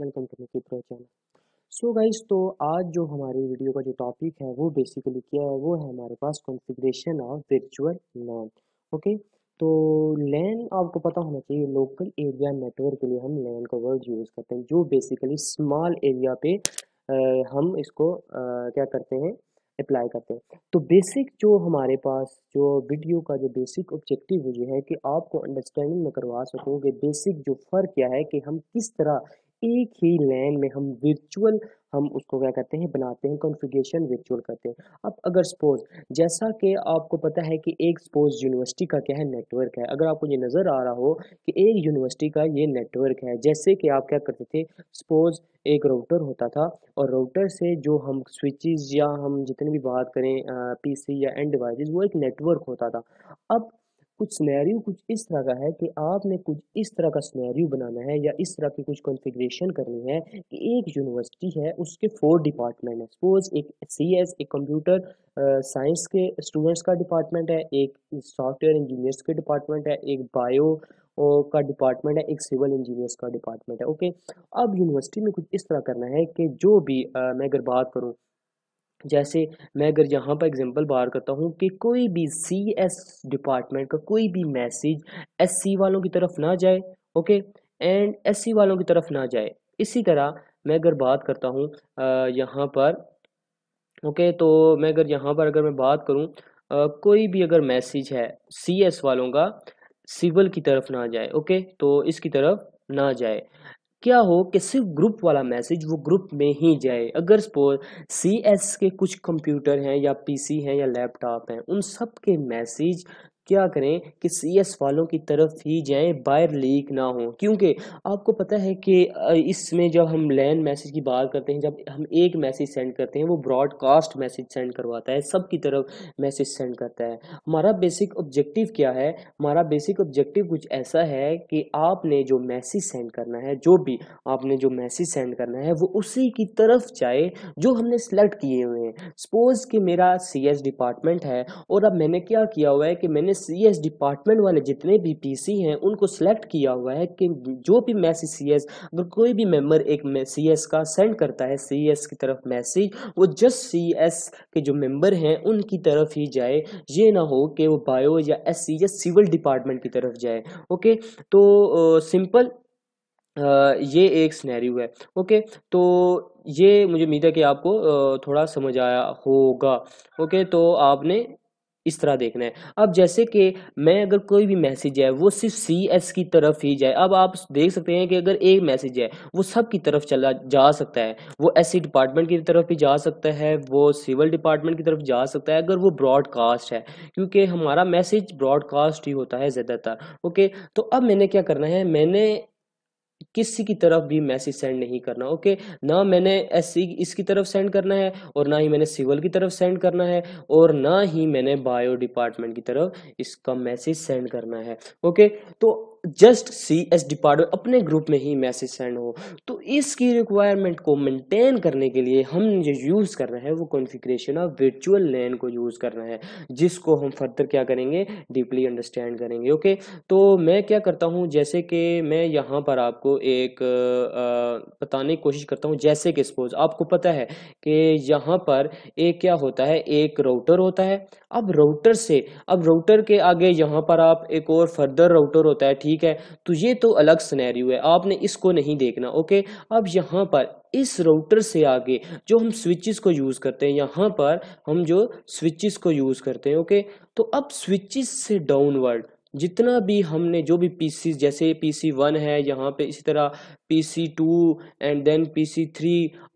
Welcome to Mickey Pro channel so guys तो आज जो हमारी वीडियो का जो टॉपिक है वो बेसिकली क्या है वो है हमारे पास configuration of virtual LAN okay तो लैन आपको पता होना चाहिए लोकल एरिया नेटवर्क के लिए हम लैन का वर्ड यूज़ करते हैं जो बेसिकली स्मॉल एरिया पे आ, हम इसको आ, क्या करते हैं अप्लाई करते हैं तो बेसिक जो हमारे पास जो वीडियो का जो बेसिक ऑब्जेक्टिव ये है कि आपको अंडरस्टैंडिंग में करवा सकूँ कि बेसिक जो फ़र्क क्या है कि हम किस तरह एक ही लैन में हम वर्चुअल हम उसको क्या कहते हैं बनाते हैं कॉन्फ़िगरेशन वर्चुअल करते हैं अब अगर सपोज जैसा कि आपको पता है कि एक सपोज यूनिवर्सिटी का क्या है नेटवर्क है अगर आपको ये नज़र आ रहा हो कि एक यूनिवर्सिटी का ये नेटवर्क है जैसे कि आप क्या करते थे सपोज एक राउटर होता था और राउटर से जो हम स्विचेस या हम जितने भी बात करें पीसी या एंड डिवाइसेस वो एक नेटवर्क होता था अब कुछ स्नैरियो कुछ इस तरह का है कि आपने कुछ इस तरह का स्नैरियो बनाना है या इस तरह की कुछ कॉन्फ़िगरेशन करनी है कि एक यूनिवर्सिटी है उसके फोर डिपार्टमेंट है सपोज एक सी एस एक कंप्यूटर साइंस के स्टूडेंट्स का डिपार्टमेंट है एक सॉफ्टवेयर इंजीनियर्स के डिपार्टमेंट है एक बायो का डिपार्टमेंट है एक सिविल इंजीनियर्स का डिपार्टमेंट है ओके अब यूनिवर्सिटी में कुछ इस तरह करना है कि जो भी आ, मैं अगर बात करूँ जैसे मैं अगर यहाँ पर एग्जांपल बाहर करता हूँ कि कोई भी सी एस डिपार्टमेंट का कोई भी मैसेज एस सी वालों की तरफ ना जाए ओके एंड एस सी वालों की तरफ ना जाए इसी तरह मैं अगर बात करता हूँ यहाँ पर ओके तो मैं अगर यहाँ पर अगर मैं बात करूँ कोई भी अगर मैसेज है सी एस वालों का सिविल की तरफ ना जाए ओके तो इसकी तरफ ना जाए क्या हो कि सिर्फ ग्रुप वाला मैसेज वो ग्रुप में ही जाए अगर सपोज सी एस के कुछ कंप्यूटर हैं या पीसी हैं या लैपटॉप हैं उन सब के मैसेज क्या करें कि सीएस वालों की तरफ ही जाएं बायर लीक ना हो क्योंकि आपको पता है कि इसमें जब हम लैन मैसेज की बात करते हैं जब हम एक मैसेज सेंड करते हैं वो ब्रॉडकास्ट मैसेज सेंड करवाता है सब की तरफ मैसेज सेंड करता है हमारा बेसिक ऑब्जेक्टिव क्या है हमारा बेसिक ऑब्जेक्टिव कुछ ऐसा है कि आपने जो मैसेज सेंड करना है जो भी आपने जो मैसेज सेंड करना है वो उसी की तरफ जाए जो हमने सेलेक्ट किए हुए हैं सपोज़ कि मेरा सी डिपार्टमेंट है और अब मैंने क्या किया हुआ है कि मैंने मैंने सी एस डिपार्टमेंट वाले जितने भी पी सी हैं उनको सेलेक्ट किया हुआ है कि जो भी मैसेज सी एस अगर कोई भी मेम्बर एक सी एस का सेंड करता है सी एस की तरफ मैसेज वो जस्ट सी एस के जो मेम्बर हैं उनकी तरफ ही जाए ये ना हो कि वो बायो या एस सी या सिविल डिपार्टमेंट की तरफ जाए ओके तो सिंपल ये एक स्नैरियो है ओके तो ये मुझे उम्मीद है कि आपको थोड़ा समझ आया होगा ओके तो आपने इस तरह देखना है अब जैसे कि मैं अगर कोई भी मैसेज है वो सिर्फ सी एस की तरफ ही जाए अब आप देख सकते हैं कि अगर एक मैसेज है वो सब की तरफ चला जा सकता है वो एस डिपार्टमेंट की तरफ भी जा सकता है वो सिविल डिपार्टमेंट की तरफ जा सकता है अगर वो ब्रॉडकास्ट है क्योंकि हमारा मैसेज ब्रॉडकास्ट ही होता है ज़्यादातर ओके तो अब मैंने क्या करना है मैंने किसी की तरफ भी मैसेज सेंड नहीं करना ओके ना मैंने एस इसकी तरफ सेंड करना है और ना ही मैंने सिविल की तरफ सेंड करना है और ना ही मैंने बायो डिपार्टमेंट की तरफ इसका मैसेज सेंड करना है ओके तो जस्ट सी एस डिपार्टमेंट अपने ग्रुप में ही मैसेज सेंड हो तो इसकी रिक्वायरमेंट को मेंटेन करने के लिए हम जो यूज़ कर रहे हैं वो कॉन्फ़िगरेशन ऑफ वर्चुअल लैन को यूज़ कर रहे हैं जिसको हम फर्दर क्या करेंगे डीपली अंडरस्टैंड करेंगे ओके तो मैं क्या करता हूँ जैसे कि मैं यहाँ पर आपको एक बताने की कोशिश करता हूँ जैसे कि सपोज आपको पता है कि यहाँ पर एक क्या होता है एक राउटर होता है अब राउटर से अब राउटर के आगे यहाँ पर आप एक और फर्दर राउटर होता है ठीक ठीक है तो ये तो अलग स्नैरियो है आपने इसको नहीं देखना ओके अब यहाँ पर इस राउटर से आगे जो हम स्विचेस को यूज़ करते हैं यहाँ पर हम जो स्विचेस को यूज़ करते हैं ओके तो अब स्विचेस से डाउनवर्ड जितना भी हमने जो भी पीसीज जैसे पीसी वन है यहाँ पे इसी तरह PC two and then PC three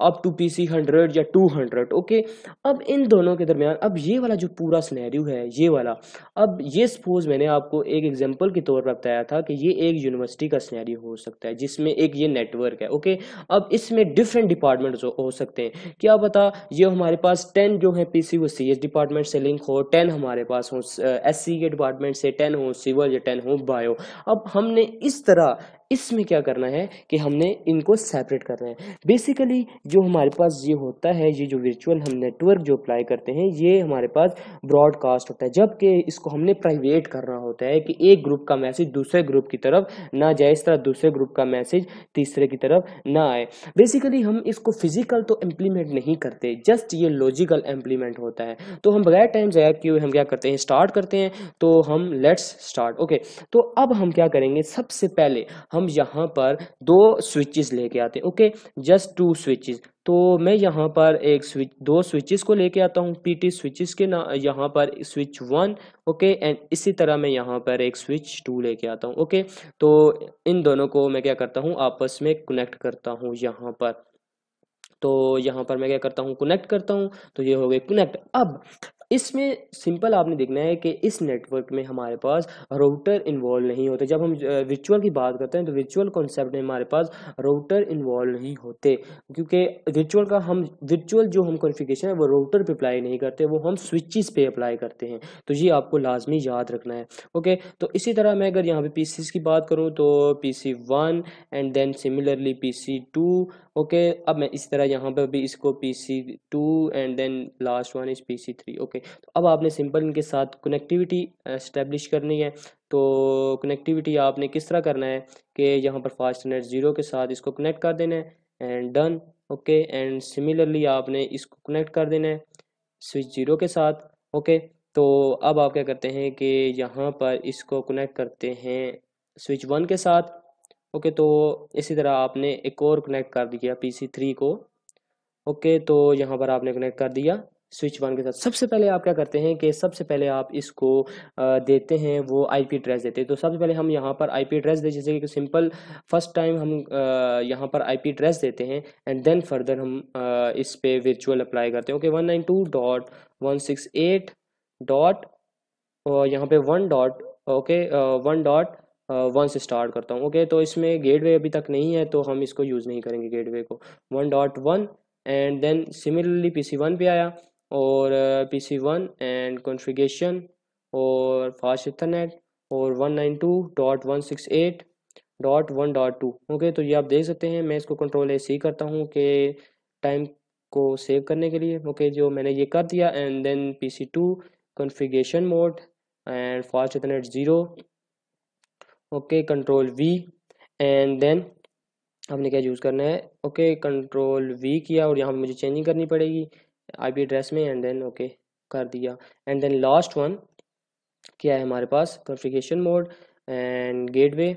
up to PC hundred या टू हंड्रेड ओके अब इन दोनों के दरमियान अब ये वाला जो पूरा स्नैरियो है ये वाला अब ये सपोज मैंने आपको एक एग्जांपल के तौर पर बताया था कि ये एक यूनिवर्सिटी का स्नैरियो हो सकता है जिसमें एक ये नेटवर्क है ओके अब इसमें डिफरेंट डिपार्टमेंट हो सकते हैं क्या पता ये हमारे पास टेन जो है पी वो सी डिपार्टमेंट से लिंक हो टेन हमारे पास हों एस के डिपार्टमेंट से टेन हो सिविल या टेन हो बायो अब हमने इस तरह इसमें क्या करना है कि हमने इनको सेपरेट करना है बेसिकली जो हमारे पास ये होता है ये जो वर्चुअल हम नेटवर्क जो अप्लाई करते हैं ये हमारे पास ब्रॉडकास्ट होता है जबकि इसको हमने प्राइवेट करना होता है कि एक ग्रुप का मैसेज दूसरे ग्रुप की तरफ ना जाए इस तरह दूसरे ग्रुप का मैसेज तीसरे की तरफ ना आए बेसिकली हम इसको फिजिकल तो इम्प्लीमेंट नहीं करते जस्ट ये लॉजिकल इम्प्लीमेंट होता है तो हम बगैर टाइम जया कि हम क्या करते हैं स्टार्ट करते हैं तो हम लेट्स स्टार्ट ओके तो अब हम क्या करेंगे सबसे पहले हम यहाँ पर दो स्विचेस लेके आते हैं ओके जस्ट टू स्विचेस तो मैं यहाँ पर एक स्विच दो स्विचेस को लेके आता हूँ पीटी स्विचेस के ना यहाँ पर स्विच वन ओके एंड इसी तरह मैं यहाँ पर एक स्विच टू लेके आता हूँ ओके तो इन दोनों को मैं क्या करता हूँ आपस में कनेक्ट करता हूँ यहाँ पर तो यहाँ पर मैं क्या करता हूँ कनेक्ट करता हूँ तो ये हो गए कनेक्ट अब इसमें सिंपल आपने देखना है कि इस नेटवर्क में हमारे पास राउटर इन्वॉल्व नहीं होते जब हम विचुअल की बात करते हैं तो विचुअल कॉन्सेप्ट में हमारे पास राउटर इन्वॉल्व नहीं होते क्योंकि विचुअल का हम विचुअल जो हम कॉन्फ़िगरेशन है वो राउटर पे अप्लाई नहीं करते वो हम स्विचेस पे अप्लाई करते हैं तो ये आपको लाजमी याद रखना है ओके तो इसी तरह मैं अगर यहाँ पर पी की बात करूँ तो P C one and then similarly P C two okay अब मैं इस तरह यहाँ पर भी इसको P C two and then last one is P C three okay तो अब आपने सिंपल इनके साथ कनेक्टिविटी इस्टेब्लिश करनी है तो कनेक्टिविटी आपने किस तरह करना है कि यहाँ पर फास्ट नेट ज़ीरो के साथ इसको कनेक्ट कर देना है and done okay and similarly आपने इसको कनेक्ट कर देना है स्विच ज़ीरो के साथ ओके okay, तो अब आप क्या करते हैं कि यहाँ पर इसको कनेक्ट करते हैं स्विच वन के साथ ओके okay, तो इसी तरह आपने एक और कनेक्ट कर दिया पीसी थ्री को ओके okay, तो यहाँ पर आपने कनेक्ट कर दिया स्विच वन के साथ सबसे पहले आप क्या करते हैं कि सबसे पहले आप इसको देते हैं वो आईपी एड्रेस देते हैं तो सबसे पहले हम यहाँ पर आईपी एड्रेस दे जैसे कि सिंपल फर्स्ट टाइम हम यहाँ पर आईपी एड्रेस देते हैं एंड देन फर्दर हम इस पर वर्चुअल अप्लाई करते हैं okay one nine two dot one six eight dot यहाँ पे one dot okay one dot one से स्टार्ट करता हूँ ओके okay, तो इसमें गेटवे अभी तक नहीं है तो हम इसको यूज़ नहीं करेंगे गेटवे को one dot one and then similarly P C one पे आया और P C one and configuration और फास्ट इथरनेट और one nine two dot one six eight dot one dot two okay तो ये आप देख सकते हैं मैं इसको कंट्रोल ए सी करता हूँ कि टाइम को सेव करने के लिए ओके जो मैंने ये कर दिया and then P C two configuration mode and fast ethernet zero okay control V and then आपने क्या यूज़ करना है ओके कंट्रोल वी किया और यहाँ मुझे चेंजिंग करनी पड़ेगी आई एड्रेस में एंड देन ओके कर दिया एंड देन लास्ट वन क्या है हमारे पास कॉन्फ़िगरेशन मोड एंड गेटवे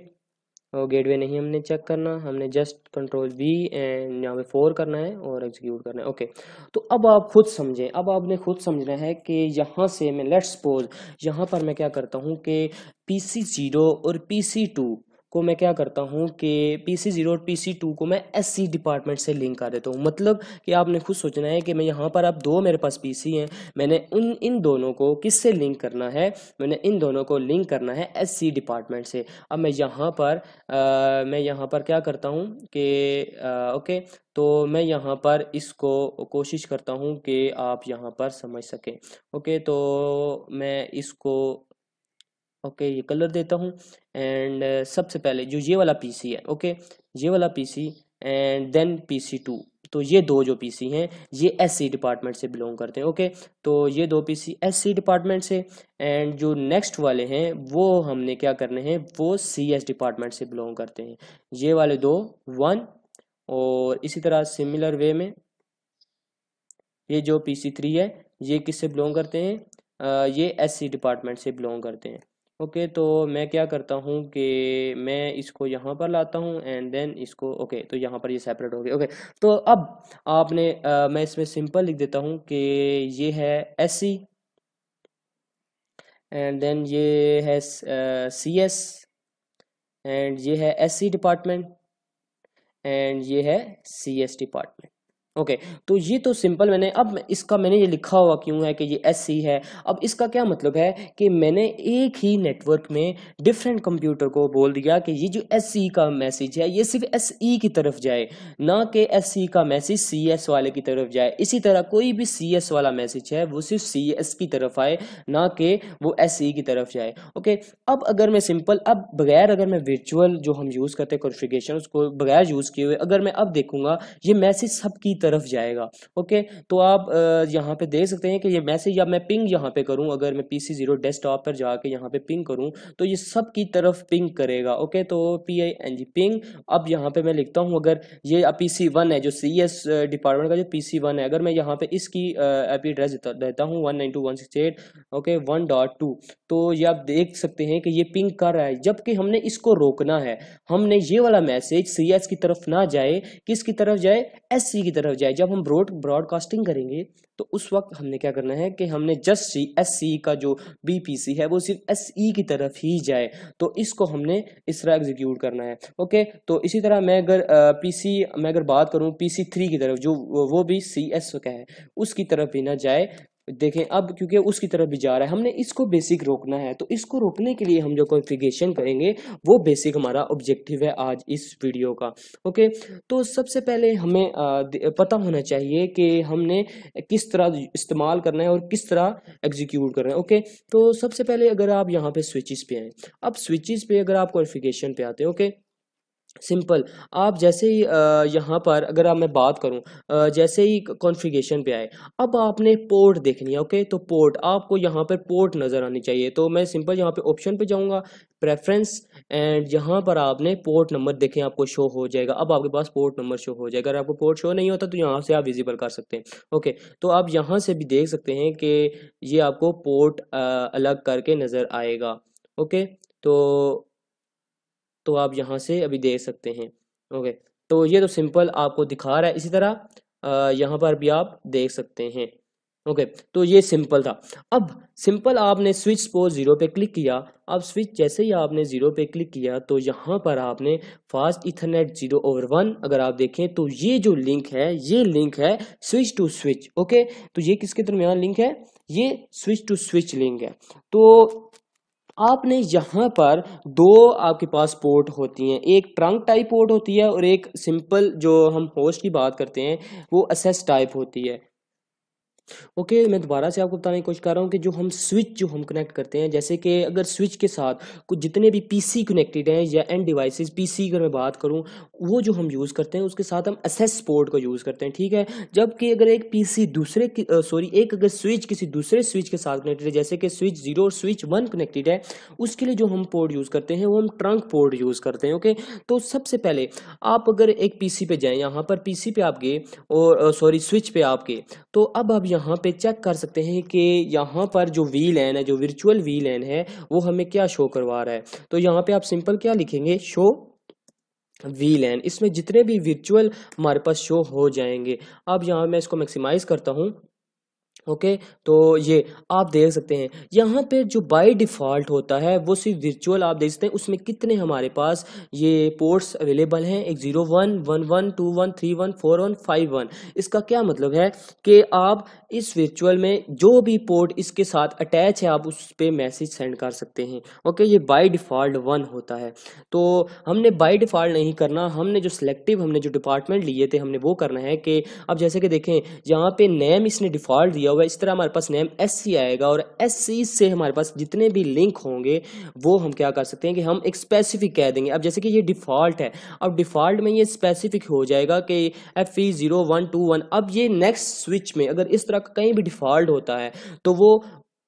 और गेटवे नहीं हमने चेक करना हमने जस्ट कंट्रोल वी एंड यहाँ पे फोर करना है और एग्जीक्यूट करना है ओके okay. तो अब आप खुद समझें अब आपने खुद समझना है कि यहाँ से मैं लेट्स सपोज यहाँ पर मैं क्या करता हूँ कि पी सी जीरो और पी सी टू को मैं क्या करता हूँ कि पी सी जीरो और पी सी टू को मैं एस सी डिपार्टमेंट से लिंक कर देता हूँ मतलब कि आपने खुद सोचना है कि मैं यहाँ पर अब दो मेरे पास पी सी हैं मैंने उन इन दोनों को किससे लिंक करना है मैंने इन दोनों को लिंक करना है एस सी डिपार्टमेंट से अब मैं यहाँ पर आ, मैं यहाँ पर क्या करता हूँ कि ओके तो मैं यहाँ पर इसको कोशिश करता हूँ कि आप यहाँ पर समझ सकें ओके तो मैं इसको ओके ये कलर देता हूँ एंड सबसे पहले जो ये वाला पीसी है ओके ये वाला PC and then PC two तो ये दो जो पीसी हैं ये एससी डिपार्टमेंट से बिलोंग करते हैं ओके तो ये दो पीसी एससी डिपार्टमेंट से एंड जो नेक्स्ट वाले हैं वो हमने क्या करने हैं वो सीएस डिपार्टमेंट से बिलोंग करते हैं ये वाले दो वन और इसी तरह सिमिलर वे में ये जो पीसी थ्री है ये किससे बिलोंग करते हैं आ, ये एससी डिपार्टमेंट से बिलोंग करते हैं ओके तो मैं क्या करता हूँ कि मैं इसको यहाँ पर लाता हूँ एंड देन इसको ओके तो यहाँ पर ये यह सेपरेट हो गए ओके तो अब आपने आ, मैं इसमें सिंपल लिख देता हूँ कि ये है एस सी एंड देन ये है सी एस एंड ये है एस सी डिपार्टमेंट एंड ये है C S department okay okay, तो ये तो सिंपल मैंने अब इसका मैंने ये लिखा हुआ क्यों है कि ये एस सी है अब इसका क्या मतलब है कि मैंने एक ही नेटवर्क में डिफरेंट कंप्यूटर को बोल दिया कि ये जो एस सी का मैसेज है ये सिर्फ एस ई e की तरफ जाए ना कि एस सी का मैसेज सी एस वाले की तरफ जाए इसी तरह कोई भी सी एस वाला मैसेज है वो सिर्फ सी एस की तरफ आए ना कि वो एस e की तरफ जाए ओके okay, अब अगर मैं सिंपल अब बगैर अगर मैं वर्चुअल जो हम यूज़ करते हैं कॉन्फिगेशन उसको बगैर यूज़ किए हुए अगर मैं अब देखूंगा ये मैसेज सबकी तरफ तरफ जाएगा ओके तो आप यहाँ पे देख सकते हैं कि ये मैसेज या मैं पिंग यहाँ पे करूँ अगर मैं पी सी जीरो डेस्कटॉप पर जाके यहाँ पे पिंग करूँ तो ये सब की तरफ पिंग करेगा ओके तो P I N G ping अब यहाँ पे मैं लिखता हूँ अगर ये पी सी वन है जो सी एस डिपार्टमेंट का जो पी सी वन है अगर मैं यहाँ पे इसकी आई एड्रेस देता हूँ one nine two one six eight okay one dot two तो ये आप देख सकते हैं कि ये पिंग कर रहा है जबकि हमने इसको रोकना है हमने ये वाला मैसेज सी एस की तरफ ना जाए किस की तरफ जाए एस सी की तरफ जाए जब हम ब्रॉड ब्रॉडकास्टिंग करेंगे तो उस वक्त हमने क्या करना है कि हमने जस्ट सी एस सी का जो बी पी सी है वो सिर्फ एस ई e की तरफ ही जाए तो इसको हमने इस तरह एग्जीक्यूट करना है ओके तो इसी तरह मैं अगर पी सी मैं अगर बात करूँ पी सी थ्री की तरफ जो वो भी सी एस का है उसकी तरफ भी ना जाए देखें अब क्योंकि उसकी तरफ भी जा रहा है हमने इसको बेसिक रोकना है तो इसको रोकने के लिए हम जो कॉन्फ़िगरेशन करेंगे वो बेसिक हमारा ऑब्जेक्टिव है आज इस वीडियो का ओके तो सबसे पहले हमें पता होना चाहिए कि हमने किस तरह इस्तेमाल करना है और किस तरह एग्जीक्यूट करना है ओके तो सबसे पहले अगर आप यहाँ पे स्विचेस पे आएँ अब स्विचेस पे अगर आप कॉन्फिगेशन पे आते हैं ओके सिंपल आप जैसे ही यहाँ पर अगर आप मैं बात करूँ जैसे ही कॉन्फ़िगरेशन पे आए अब आपने पोर्ट देखनी है ओके तो पोर्ट आपको यहाँ पर पोर्ट नज़र आनी चाहिए तो मैं सिंपल यहाँ पे ऑप्शन पे जाऊँगा प्रेफरेंस एंड यहाँ पर आपने पोर्ट नंबर देखें आपको शो हो जाएगा अब आपके पास पोर्ट नंबर शो हो जाएगा अगर आपको पोर्ट शो नहीं होता तो यहाँ से आप विजिबल कर सकते हैं ओके तो आप यहाँ से भी देख सकते हैं कि ये आपको पोर्ट अलग करके नज़र आएगा ओके तो तो आप यहाँ से अभी देख सकते हैं ओके तो ये तो सिंपल आपको दिखा रहा है इसी तरह यहाँ पर भी आप देख सकते हैं ओके तो ये सिंपल था अब सिंपल आपने स्विच को ज़ीरो पे क्लिक किया अब स्विच जैसे ही आपने ज़ीरो पे क्लिक किया तो यहाँ पर आपने fast ethernet zero over one अगर आप देखें तो ये जो लिंक है ये लिंक है स्विच टू स्विच ओके तो ये किसके दरमियान लिंक है ये स्विच टू स्विच लिंक है तो आपने यहाँ पर दो आपके पास पोर्ट होती हैं एक ट्रंक टाइप पोर्ट होती है और एक सिंपल जो हम होस्ट की बात करते हैं वो असेस टाइप होती है ओके okay, मैं दोबारा से आपको बताने की कोशिश कर रहा हूँ कि जो हम स्विच जो हम कनेक्ट करते हैं जैसे कि अगर स्विच के साथ कुछ जितने भी पीसी कनेक्टेड हैं या एंड डिवाइसेस पीसी अगर मैं बात करूँ वो जो हम यूज़ करते हैं उसके साथ हम एसेस पोर्ट का यूज़ करते हैं ठीक है जबकि अगर एक पीसी दूसरे सॉरी एक अगर स्विच किसी दूसरे स्विच के साथ कनेक्टेड है जैसे कि स्विच जीरो और स्विच वन कनेक्टेड है उसके लिए जो हम पोर्ट यूज़ करते हैं वो हम ट्रंक पोर्ट यूज़ करते हैं ओके तो सबसे पहले आप अगर एक पी पे जाएँ यहाँ पर पी पे आप गए और सॉरी स्विच पर आप गए तो अब आप यहाँ पे चेक कर सकते हैं कि यहाँ पर जो वी लैन है जो वर्चुअल वी लैन है वो हमें क्या शो करवा रहा है तो यहाँ पे आप सिंपल क्या लिखेंगे शो वी लैन इसमें जितने भी वर्चुअल हमारे पास शो हो जाएंगे अब यहाँ मैं इसको मैक्सिमाइज़ करता हूँ ओके तो ये आप देख सकते हैं यहाँ पे जो बाय डिफ़ॉल्ट होता है वो सिर्फ वर्चुअल आप देख सकते हैं उसमें कितने हमारे पास ये पोर्ट्स अवेलेबल हैं एक zero one one one two one three one four one five one इसका क्या मतलब है कि आप इस वर्चुअल में जो भी पोर्ट इसके साथ अटैच है आप उस पर मैसेज सेंड कर सकते हैं ओके ये बाई डिफ़ॉल्ट वन होता है तो हमने बाई डिफ़ॉल्ट नहीं करना हमने जो सिलेक्टिव हमने जो डिपार्टमेंट लिए थे हमने वो करना है कि अब जैसे कि देखें यहाँ पे नेम इसने डिफ़ॉल्ट दिया होगा इस तरह हमारे पास नेम एस आएगा और एस से हमारे पास जितने भी लिंक होंगे वो हम क्या कर सकते हैं कि हम एक स्पेसिफिक कह देंगे अब जैसे कि ये डिफ़ॉल्ट है अब डिफ़ॉल्ट में ये स्पेसिफिक हो जाएगा कि F E zero one two one अब ये नेक्स्ट स्विच में अगर इस तरह का कहीं भी डिफ़ॉल्ट होता है तो वो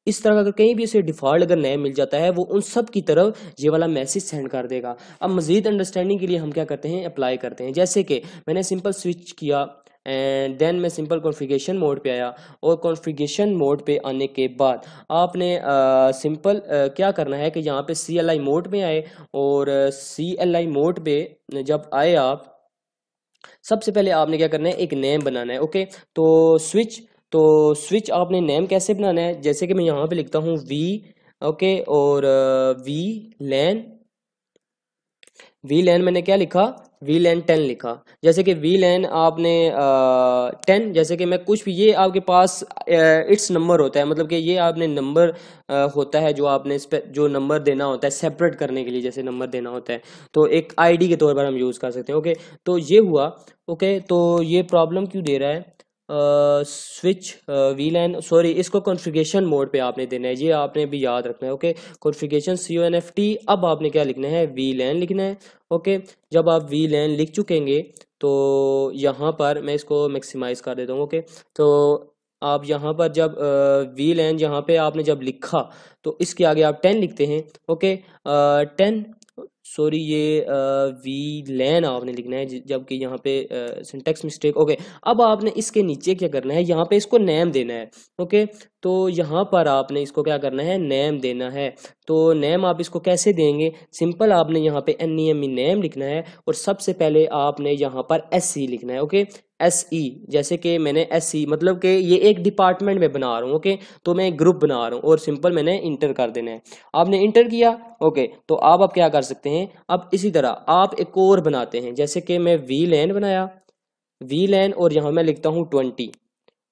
इस तरह का अगर कहीं भी उसे डिफ़ॉल्ट अगर नया मिल जाता है वो उन सब की तरफ ये वाला मैसेज सेंड कर देगा अब मज़ीद अंडरस्टैंडिंग के लिए हम क्या करते हैं अप्लाई करते हैं जैसे कि मैंने सिंपल स्विच किया एंड देन मैं सिंपल कॉन्फ़िगरेशन मोड पे आया और कॉन्फ़िगरेशन मोड पे आने के बाद आपने सिंपल सिंपल uh, क्या करना है कि यहाँ पे सी एल आई मोड में आए और सी एल आई मोड पे जब आए आप सबसे पहले आपने क्या करना है एक नेम बनाना है ओके तो स्विच तो स्विच आपने नेम कैसे बनाना है जैसे कि मैं यहाँ पे लिखता हूँ वी ओके और वी लैन वी लैन मैंने क्या लिखा वी लैन टेन लिखा जैसे कि वी लैन e आपने टेन जैसे कि मैं कुछ भी ये आपके पास इट्स नंबर होता है मतलब कि ये आपने नंबर होता है जो आपने जो नंबर देना होता है सेपरेट करने के लिए जैसे नंबर देना होता है तो एक आईडी के तौर पर हम यूज़ कर सकते हैं ओके तो ये हुआ ओके तो ये प्रॉब्लम क्यों दे रहा है स्विच वी लाइन सॉरी इसको कॉन्फ़िगरेशन मोड पे आपने देना है ये आपने भी याद रखना है okay configuration C O N F T अब आपने क्या लिखना है वी लैन लिखना है ओके जब आप वी लैन लिख चुकेंगे तो यहाँ पर मैं इसको मैक्सिमाइज़ कर देता हूँ ओके तो आप यहाँ पर जब वी लैन यहाँ पे आपने जब लिखा तो इसके आगे आप टेन लिखते हैं ओके टेन सॉरी ये वी लैन आपने लिखना है जबकि यहाँ पे सिंटेक्स मिस्टेक ओके अब आपने इसके नीचे क्या करना है यहाँ पे इसको नेम देना है ओके तो यहाँ पर आपने इसको क्या करना है नेम देना है तो नेम आप इसको कैसे देंगे सिंपल आपने यहाँ पे N E M E name लिखना है और सबसे पहले आपने यहाँ पर एस सी e लिखना है ओके एस ई e, जैसे कि मैंने एस सी e, मतलब कि ये एक डिपार्टमेंट में बना रहा हूँ ओके तो मैं एक ग्रुप बना रहा हूँ और सिंपल मैंने इंटर कर देना है आपने इंटर किया ओके तो आप अब क्या कर सकते हैं अब इसी तरह आप एक और बनाते हैं जैसे कि मैं वी लैन बनाया वी लैन और यहाँ मैं लिखता हूँ ट्वेंटी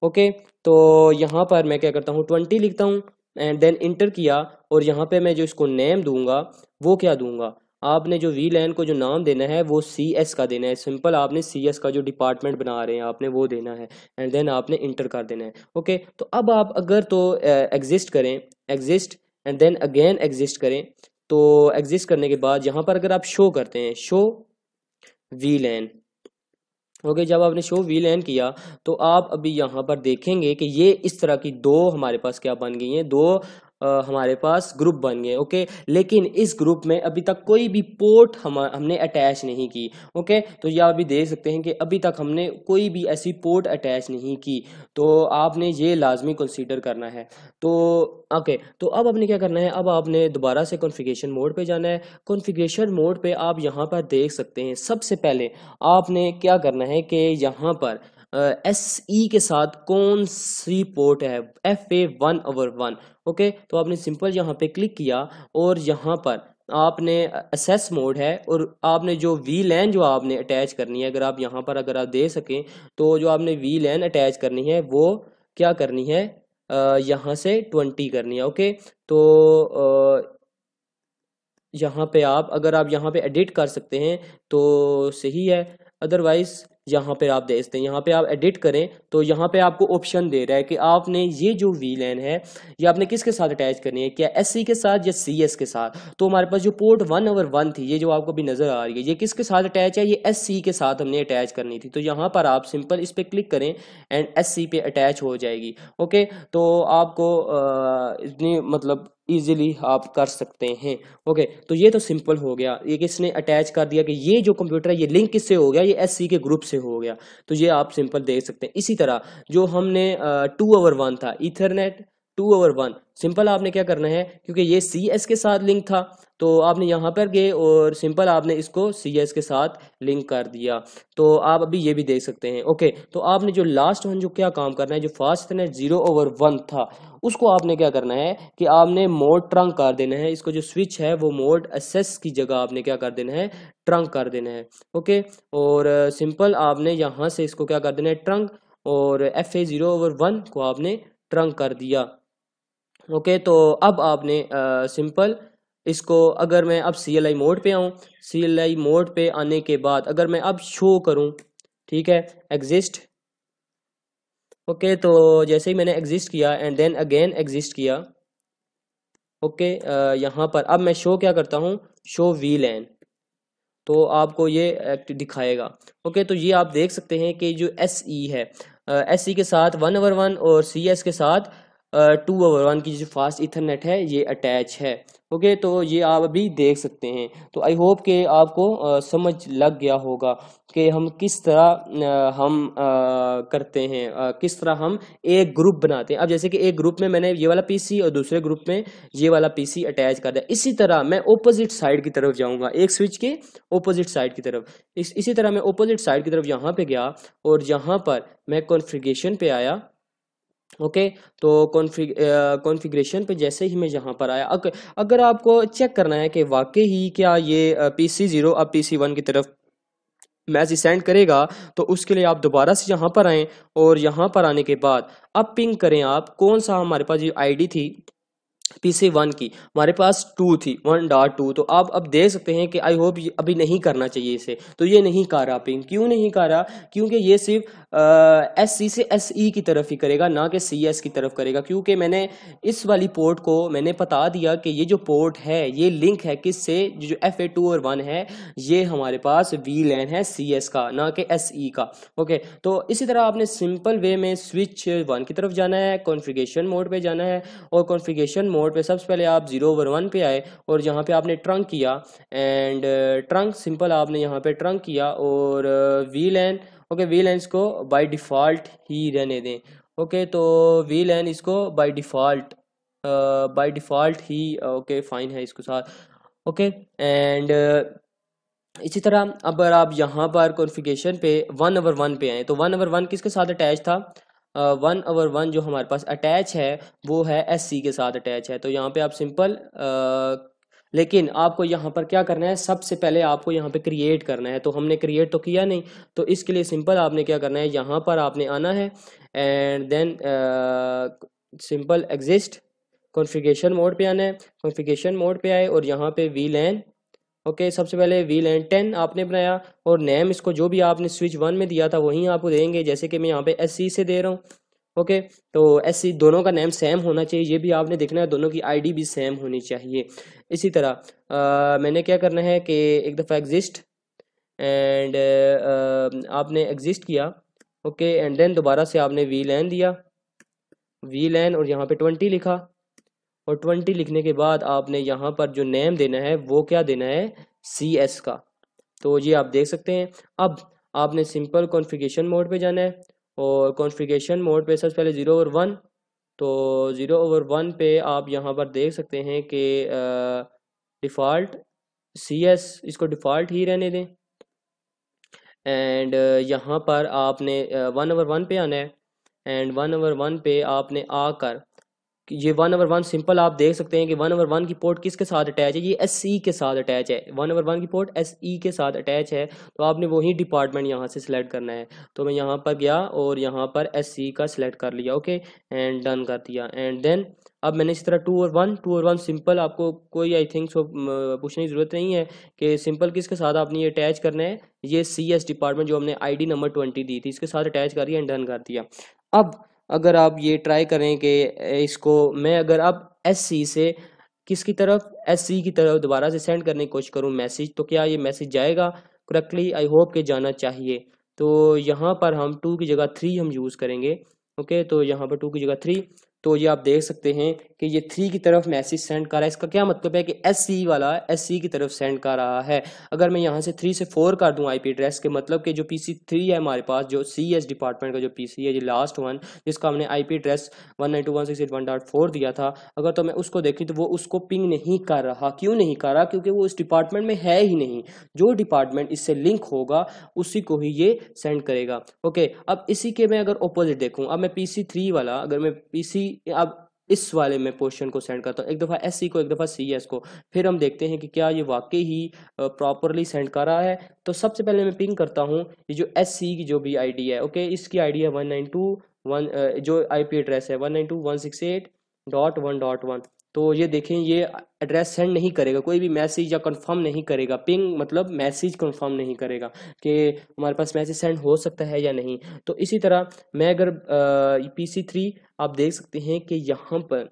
ओके तो यहाँ पर मैं क्या करता हूँ ट्वेंटी लिखता हूँ एंड देन इंटर किया और यहाँ पर मैं जो इसको नेम दूंगा वो क्या दूंगा आपने जो वी लैन को जो नाम देना है वो सी एस का देना है सिंपल आपने सी एस का जो डिपार्टमेंट बना रहे हैं आपने वो देना है एंड देन आपने इंटर कर देना है ओके okay? तो अब आप अगर तो एग्जिस्ट करें exist and then again exist करें तो एग्जिस्ट करने के बाद यहाँ पर अगर आप शो करते हैं show V LAN okay okay, जब आपने शो वी लैन किया तो आप अभी यहाँ पर देखेंगे कि ये इस तरह की दो हमारे पास क्या बन गई हैं दो आ, हमारे पास ग्रुप बन गए ओके लेकिन इस ग्रुप में अभी तक कोई भी पोर्ट हम हमने अटैच नहीं की ओके तो ये भी देख सकते हैं कि अभी तक हमने कोई भी ऐसी पोर्ट अटैच नहीं की तो आपने ये लाजमी कंसीडर करना है तो ओके तो अब आपने क्या करना है अब आपने दोबारा से कॉन्फ़िगरेशन मोड पे जाना है कॉन्फ़िगरेशन मोड पे आप यहाँ पर देख सकते हैं सबसे पहले आपने क्या करना है कि यहाँ पर एस ई e के साथ कौन सी पोर्ट है F A one over one okay तो आपने सिंपल यहाँ पे क्लिक किया और यहाँ पर आपने असेस मोड है और आपने जो वी लैन जो आपने अटैच करनी है अगर आप यहाँ पर अगर आप दे सकें तो जो आपने वी लैन अटैच करनी है वो क्या करनी है यहाँ से ट्वेंटी करनी है ओके तो यहाँ पे आप अगर आप यहाँ पे एडिट कर सकते हैं तो सही है अदरवाइज़ यहाँ पर आप देख सकते हैं यहाँ पे आप एडिट करें तो यहाँ पे आपको ऑप्शन दे रहा है कि आपने ये जो वी लैन है ये आपने किसके साथ अटैच करनी है क्या एस के साथ या सी के साथ तो हमारे पास जो पोर्ट वन ओवर वन थी ये जो आपको अभी नज़र आ रही है ये किसके साथ अटैच है ये एस के साथ हमने अटैच करनी थी तो यहाँ पर आप सिंपल इस पर क्लिक करें एंड एस पे अटैच हो जाएगी ओके तो आपको इतनी मतलब ईजिली आप कर सकते हैं ओके तो ये तो सिंपल हो गया ये किसने अटैच कर दिया कि ये जो कंप्यूटर है ये लिंक किससे हो गया ये एस के ग्रुप से हो गया तो ये आप सिंपल देख सकते हैं इसी तरह जो हमने टू ओवर वन था ethernet two over one simple आपने क्या करना है क्योंकि ये सी एस के साथ लिंक था तो आपने यहाँ पर गए और सिंपल आपने इसको सी एस के साथ लिंक कर दिया तो आप अभी ये भी देख सकते हैं ओके तो आपने जो लास्ट वन जो क्या काम करना है जो फास्ट ने जीरो ओवर वन था उसको आपने क्या करना है कि आपने मोड ट्रंक कर देना है इसको जो स्विच है वो मोड एसेस की जगह आपने क्या कर देना है ट्रंक कर देना है ओके और सिंपल आपने यहाँ से इसको क्या कर देना है ट्रंक और F A zero over one को आपने ट्रंक कर दिया ओके तो अब आपने सिंपल इसको अगर मैं अब सी एल आई मोड पे आऊँ सी एल आई मोड पे आने के बाद अगर मैं अब शो करूँ ठीक है एग्जिस्ट ओके तो जैसे ही मैंने एग्जिस्ट किया एंड देन अगेन एग्जिस्ट किया ओके यहाँ पर अब मैं शो क्या करता हूँ शो वी लैन तो आपको ये एक्ट दिखाएगा ओके तो ये आप देख सकते हैं कि जो एस ई e है एस ई e के साथ वन ओवर वन और सी एस के साथ टू ओवर वन की जो फास्ट इथरनेट है ये अटैच है ओके तो ये आप अभी देख सकते हैं तो आई होप कि आपको आ, समझ लग गया होगा कि हम किस तरह आ, हम आ, करते हैं आ, किस तरह हम एक ग्रुप बनाते हैं अब जैसे कि एक ग्रुप में मैंने ये वाला पीसी और दूसरे ग्रुप में ये वाला पीसी अटैच कर दिया इसी तरह मैं ओपोजिट साइड की तरफ जाऊंगा एक स्विच के ओपोजिट साइड की तरफ इस, इसी तरह मैं ओपोजिट साइड की तरफ यहाँ पे गया और यहाँ पर मैं कॉन्फ्रिगेशन पे आया ओके okay, तो कॉन्फिग कॉन्फ़िगरेशन पे जैसे ही मैं यहाँ पर आया अग, अगर आपको चेक करना है कि वाकई ही क्या ये पी सी ज़ीरो अब पी सी वन की तरफ मैसेज सेंड करेगा तो उसके लिए आप दोबारा से यहाँ पर आएँ और यहाँ पर आने के बाद अब पिंग करें आप कौन सा हमारे पास जो आईडी थी पी सी वन की हमारे पास टू थी वन डॉट टू तो आप अब देख सकते हैं कि आई होप अभी नहीं करना चाहिए इसे तो ये नहीं कर रहा पिंग क्यों नहीं कर रहा क्योंकि ये सिर्फ एस सी से एस ई e की तरफ ही करेगा ना कि सी एस की तरफ करेगा क्योंकि मैंने इस वाली पोर्ट को मैंने बता दिया कि ये जो पोर्ट है ये लिंक है किस से जो एफ ए टू और वन है ये हमारे पास वी लैन है सी एस का ना कि एस ई e का ओके तो इसी तरह आपने सिंपल वे में स्विच वन की तरफ जाना है कॉन्फ़िगरेशन मोड पे जाना है और कॉन्फ़िगरेशन मोड पे सबसे पहले आप जीरो ओवर वन पे आए और यहाँ पे आपने ट्रंक किया एंड ट्रंक सिंपल आपने यहाँ पे ट्रंक किया और V LAN okay V LAN इसको बाय डिफ़ॉल्ट ही रहने दें ओके तो वी लैन इसको बाय डिफ़ॉल्ट बाय डिफ़ॉल्ट ही ओके uh, फाइन है इसके साथ ओके एंड uh, इसी तरह अगर आप यहाँ पर कॉन्फ़िगरेशन पे वन ओवर वन पे आए तो वन ओवर वन किसके साथ अटैच था वन ओवर वन जो हमारे पास अटैच है वो है एस सी के साथ अटैच है तो यहाँ पे आप सिंपल लेकिन आपको यहाँ पर क्या करना है सबसे पहले आपको यहाँ पे क्रिएट करना है तो हमने क्रिएट तो किया नहीं तो इसके लिए सिंपल आपने क्या करना है यहाँ पर आपने आना है and then simple exist configuration mode पे आना है कॉन्फ़िगरेशन मोड पे आए और यहाँ पे वी लैन ओके सबसे पहले वी लैंड टेन आपने बनाया और नेम इसको जो भी आपने स्विच वन में दिया था वही आपको देंगे जैसे कि मैं यहाँ पे एस सी से दे रहा हूँ ओके तो एस दोनों का नेम सेम होना चाहिए ये भी आपने देखना है दोनों की आईडी भी सेम होनी चाहिए इसी तरह आ, मैंने क्या करना है कि एक दफ़ा एग्जिस्ट एंड आपने एग्जिस्ट किया ओके एंड देन दोबारा से आपने वी लैन दिया वी लैन और यहाँ पे ट्वेंटी लिखा और ट्वेंटी लिखने के बाद आपने यहाँ पर जो नेम देना है वो क्या देना है सी एस का तो ये आप देख सकते हैं अब आपने सिंपल कॉन्फ़िगरेशन मोड पे जाना है और कॉन्फ़िगरेशन मोड पे सबसे पहले ज़ीरो ओवर वन तो ज़ीरो ओवर वन पे आप यहाँ पर देख सकते हैं कि डिफ़ॉल्ट सी एस इसको डिफ़ॉल्ट ही रहने दें एंड यहाँ पर आपने वन ओवर वन पे आना है एंड वन ओवर वन पे आपने आकर ये वन ओवर वन सिंपल आप देख सकते हैं कि वन ओवर वन की पोर्ट किसके साथ अटैच है ये एस सी e के साथ अटैच है वन ओवर वन की पोर्ट एस ई के साथ अटैच है तो आपने वही डिपार्टमेंट यहाँ से सिलेक्ट करना है तो मैं यहाँ पर गया और यहाँ पर एस सी e का सिलेक्ट कर लिया ओके एंड डन कर दिया एंड देन अब मैंने इस तरह टू और वन टू और वन सिंपल आपको कोई आई थिंक सो पूछने की ज़रूरत नहीं है कि सिंपल किसके साथ आपने ये अटैच करना है ये सी एस डिपार्टमेंट जो हमने आई डी नंबर ट्वेंटी दी थी इसके साथ अटैच कर दिया एंड डन कर दिया अब अगर आप ये ट्राई करें कि इसको मैं अगर आप एस से किसकी तरफ एस की तरफ दोबारा से सेंड करने की कोशिश करूँ मैसेज तो क्या ये मैसेज जाएगा करेक्टली आई होप के जाना चाहिए तो यहाँ पर हम टू की जगह थ्री हम यूज़ करेंगे ओके तो यहाँ पर टू की जगह थ्री तो ये आप देख सकते हैं कि ये थ्री की तरफ मैसेज सेंड कर रहा है इसका क्या मतलब है कि एस सी वाला एस सी की तरफ सेंड कर रहा है अगर मैं यहाँ से थ्री से फोर कर दूँ आईपी एड्रेस के मतलब कि जो पीसी थ्री है हमारे पास जो सी एस डिपार्टमेंट का जो पीसी है ये लास्ट वन जिसका हमने IP address one nine two one six eight one dot four दिया था अगर तो मैं उसको देखी तो वो उसको पिंग नहीं कर रहा क्यों नहीं कर रहा क्योंकि वो उस डिपार्टमेंट में है ही नहीं जो डिपार्टमेंट इससे लिंक होगा उसी को ही ये सेंड करेगा ओके अब इसी के मैं अगर अपोजिट देखूँ अब मैं पी सी थ्री वाला अगर मैं पी सी अब इस वाले में पोर्शन को सेंड करता हूँ एक दफ़ा एस सी को एक दफ़ा सी एस को फिर हम देखते हैं कि क्या ये वाकई ही प्रॉपरली सेंड कर रहा है तो सबसे पहले मैं पिंग करता हूँ ये जो एस सी की जो भी आईडी है ओके इसकी आईडी है वन नाइन टू वन जो आईपी एड्रेस है one nine two one six eight dot one dot one तो ये देखें ये एड्रेस सेंड नहीं करेगा कोई भी मैसेज या कंफर्म नहीं करेगा पिंग मतलब मैसेज कंफर्म नहीं करेगा कि हमारे पास मैसेज सेंड हो सकता है या नहीं तो इसी तरह मैं अगर पी सी थ्री आप देख सकते हैं कि यहाँ पर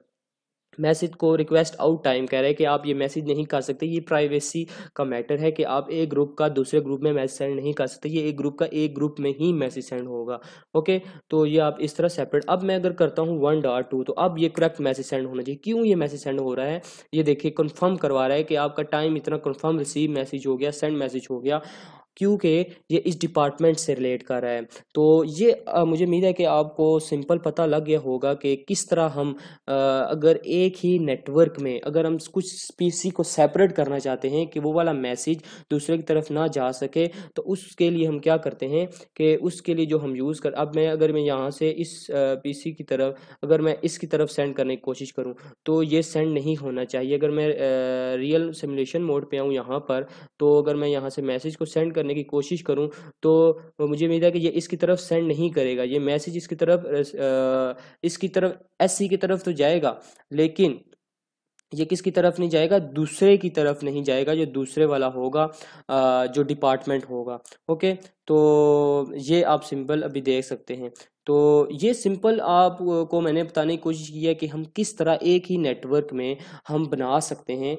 मैसेज को रिक्वेस्ट आउट टाइम कह रहे हैं कि आप ये मैसेज नहीं कर सकते ये प्राइवेसी का मैटर है कि आप एक ग्रुप का दूसरे ग्रुप में मैसेज सेंड नहीं कर सकते ये एक ग्रुप का एक ग्रुप में ही मैसेज सेंड होगा ओके तो ये आप इस तरह सेपरेट अब मैं अगर करता हूँ वन डॉट टू तो अब ये करेक्ट मैसेज सेंड होना चाहिए क्यों ये मैसेज सेंड हो रहा है ये देखिए कन्फर्म करवा रहा है कि आपका टाइम इतना कन्फर्म रिसीव मैसेज हो गया सेंड मैसेज हो गया क्योंकि ये इस डिपार्टमेंट से रिलेट कर रहा है तो ये आ, मुझे उम्मीद है कि आपको सिंपल पता लग गया होगा कि किस तरह हम आ, अगर एक ही नेटवर्क में अगर हम कुछ स्पीसी को सेपरेट करना चाहते हैं कि वो वाला मैसेज दूसरे की तरफ ना जा सके तो उसके लिए हम क्या करते हैं कि उसके लिए जो हम यूज़ कर अब मैं अगर मैं यहाँ से इस पी की तरफ अगर मैं इसकी तरफ सेंड करने की कोशिश करूँ तो ये सेंड नहीं होना चाहिए अगर मैं आ, रियल सिमुलेशन मोड पर आऊँ यहाँ पर तो अगर मैं यहाँ से मैसेज को सेंड करने की कोशिश करूं तो मुझे उम्मीद है कि ये इसकी तरफ सेंड नहीं करेगा ये मैसेज इसकी तरफ इसकी तरफ एस की तरफ तो जाएगा लेकिन ये किसकी तरफ नहीं जाएगा दूसरे की तरफ नहीं जाएगा जो दूसरे वाला होगा जो डिपार्टमेंट होगा ओके तो ये आप सिंपल अभी देख सकते हैं तो ये सिंपल आप को मैंने बताने की कोशिश की है कि हम किस तरह एक ही नेटवर्क में हम बना सकते हैं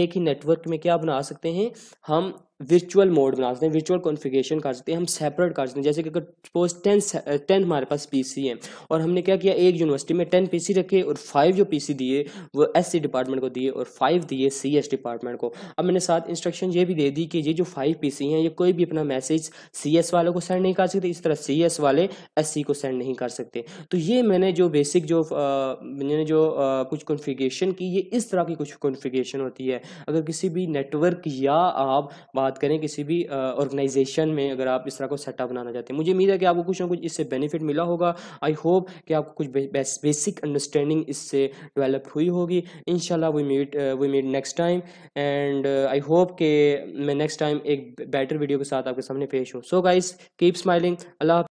एक ही नेटवर्क में क्या बना सकते हैं हम वर्चुअल मोड बना सकते हैं वर्चुअल कॉन्फ़िगरेशन कर सकते हैं हम सेपरेट कर सकते हैं जैसे कि अगर सपोज टेन टेन हमारे पास पीसी है और हमने क्या किया एक यूनिवर्सिटी में टेन पीसी रखे और फाइव जो पीसी दिए वो एससी डिपार्टमेंट को दिए और फाइव दिए सीएस डिपार्टमेंट को अब मैंने साथ इंस्ट्रक्शन ये भी दे दी कि ये जो फाइव सी हैं ये कोई भी अपना मैच ऐसे सी एस वालों को सेंड नहीं कर सकते इस तरह सी एस वाले एस सी को सेंड नहीं कर सकते तो ये मैंने जो बेसिक जो मैंने जो आ, कुछ कॉन्फ़िगरेशन की ये इस तरह की कुछ कॉन्फ़िगरेशन होती है अगर किसी भी नेटवर्क या आप बात करें किसी भी ऑर्गेनाइजेशन में अगर आप इस तरह को सेटअप बनाना चाहते हैं मुझे उम्मीद है कि आपको कुछ ना कुछ इससे बेनिफिट मिला होगा आई होप कि आपको कुछ बेसिक अंडरस्टैंडिंग इससे डेवलप हुई होगी इन we meet we meet next time and I hope कि मैं नेक्स्ट टाइम एक बेटर वीडियो के साथ आपके साथ सामने पेश हो सो गाइस कीप स्माइलिंग अल्लाह